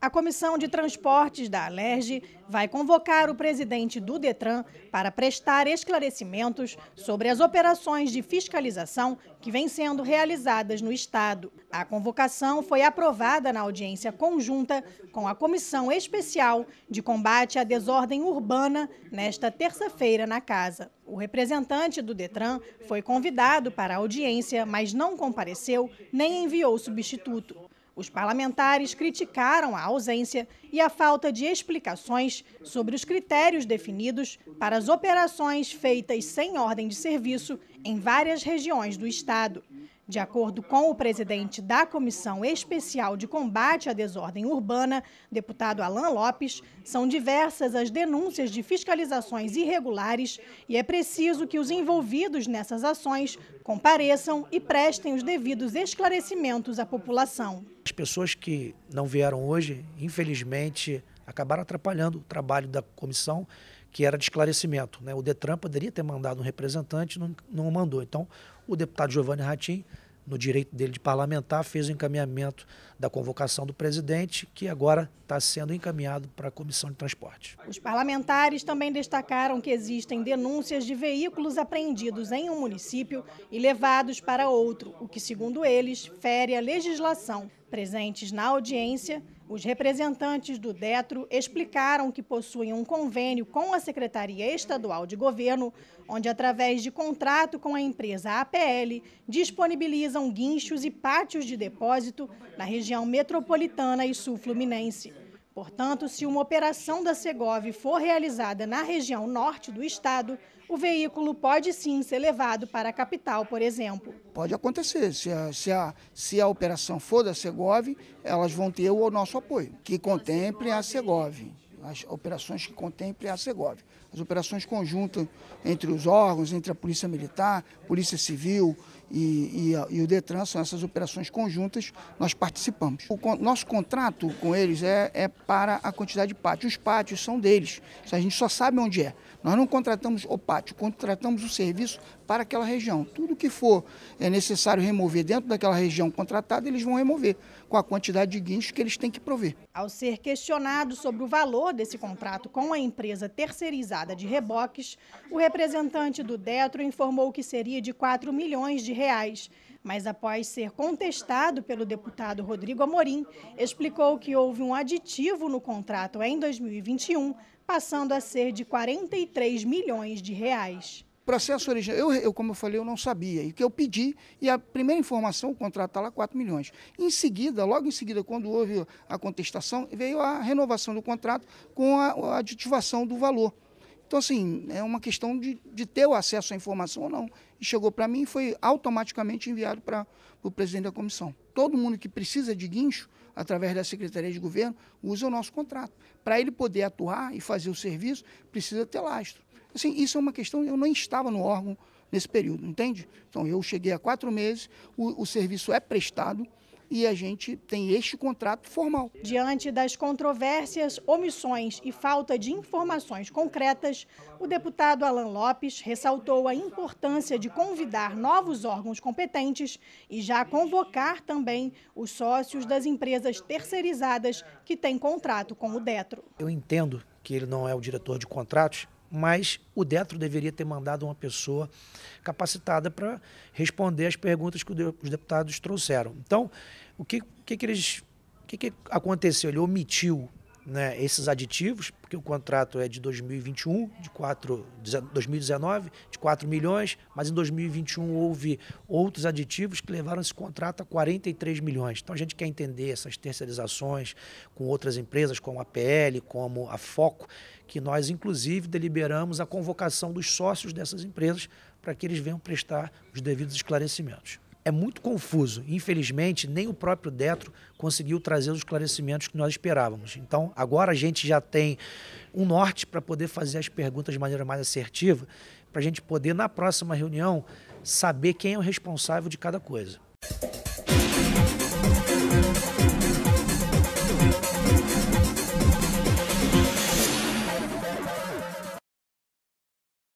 A Comissão de Transportes da Alerj vai convocar o presidente do Detran para prestar esclarecimentos sobre as operações de fiscalização que vêm sendo realizadas no Estado. A convocação foi aprovada na audiência conjunta com a Comissão Especial de Combate à Desordem Urbana nesta terça-feira na Casa. O representante do Detran foi convidado para a audiência, mas não compareceu nem enviou substituto. Os parlamentares criticaram a ausência e a falta de explicações sobre os critérios definidos para as operações feitas sem ordem de serviço em várias regiões do estado. De acordo com o presidente da Comissão Especial de Combate à Desordem Urbana, deputado Alain Lopes, são diversas as denúncias de fiscalizações irregulares e é preciso que os envolvidos nessas ações compareçam e prestem os devidos esclarecimentos à população. As pessoas que não vieram hoje, infelizmente, acabaram atrapalhando o trabalho da comissão que era de esclarecimento. Né? O Detran poderia ter mandado um representante, não, não mandou. Então, o deputado Giovanni Ratim, no direito dele de parlamentar, fez o encaminhamento da convocação do presidente, que agora está sendo encaminhado para a Comissão de Transporte. Os parlamentares também destacaram que existem denúncias de veículos apreendidos em um município e levados para outro, o que, segundo eles, fere a legislação. Presentes na audiência, os representantes do DETRO explicaram que possuem um convênio com a Secretaria Estadual de Governo, onde, através de contrato com a empresa APL, disponibilizam guinchos e pátios de depósito na região metropolitana e sul-fluminense. Portanto, se uma operação da Segov for realizada na região norte do estado, o veículo pode sim ser levado para a capital, por exemplo. Pode acontecer. Se a, se a, se a operação for da Segov, elas vão ter o nosso apoio, que contemple a Segov. As operações que contemplem a Segov. As operações conjuntas entre os órgãos, entre a Polícia Militar, Polícia Civil, e, e, e, o Detran, são essas operações conjuntas, nós participamos. O con nosso contrato com eles é, é, para a quantidade de pátios. Os pátios são deles, a gente só sabe onde é. Nós não contratamos o pátio, contratamos o serviço para aquela região. Tudo que for é necessário remover dentro daquela região contratada, eles vão remover, com a quantidade de guinchos que eles têm que prover. Ao ser questionado sobre o valor desse contrato com a empresa terceirizada de reboques, o representante do Detro informou que seria de 4 milhões de reais. Mas após ser contestado pelo deputado Rodrigo Amorim, explicou que houve um aditivo no contrato em 2021, passando a ser de 43 milhões de reais processo original, eu, eu, como eu falei, eu não sabia. E que eu pedi, e a primeira informação, o contrato está lá 4 milhões. Em seguida, logo em seguida, quando houve a contestação, veio a renovação do contrato com a, a aditivação do valor. Então, assim, é uma questão de, de ter o acesso à informação ou não. E chegou para mim e foi automaticamente enviado para o presidente da comissão. Todo mundo que precisa de guincho, através da Secretaria de Governo, usa o nosso contrato. Para ele poder atuar e fazer o serviço, precisa ter lastro. Assim, isso é uma questão, eu não estava no órgão nesse período, entende? Então, eu cheguei há quatro meses, o, o serviço é prestado, e a gente tem este contrato formal. Diante das controvérsias, omissões e falta de informações concretas, o deputado Alan Lopes ressaltou a importância de convidar novos órgãos competentes e já convocar também os sócios das empresas terceirizadas que têm contrato com o Detro. Eu entendo que ele não é o diretor de contratos, mas o Detro deveria ter mandado uma pessoa capacitada para responder as perguntas que os deputados trouxeram. Então, o que, que, que eles. O que, que aconteceu? Ele omitiu né, esses aditivos, porque o contrato é de 2021, de 4, 2019, de 4 milhões, mas em 2021 houve outros aditivos que levaram esse contrato a 43 milhões. Então a gente quer entender essas terceirizações com outras empresas, como a PL, como a Foco, que nós inclusive deliberamos a convocação dos sócios dessas empresas para que eles venham prestar os devidos esclarecimentos é muito confuso. Infelizmente, nem o próprio Detro conseguiu trazer os esclarecimentos que nós esperávamos. Então, agora a gente já tem um norte para poder fazer as perguntas de maneira mais assertiva, para a gente poder, na próxima reunião, saber quem é o responsável de cada coisa.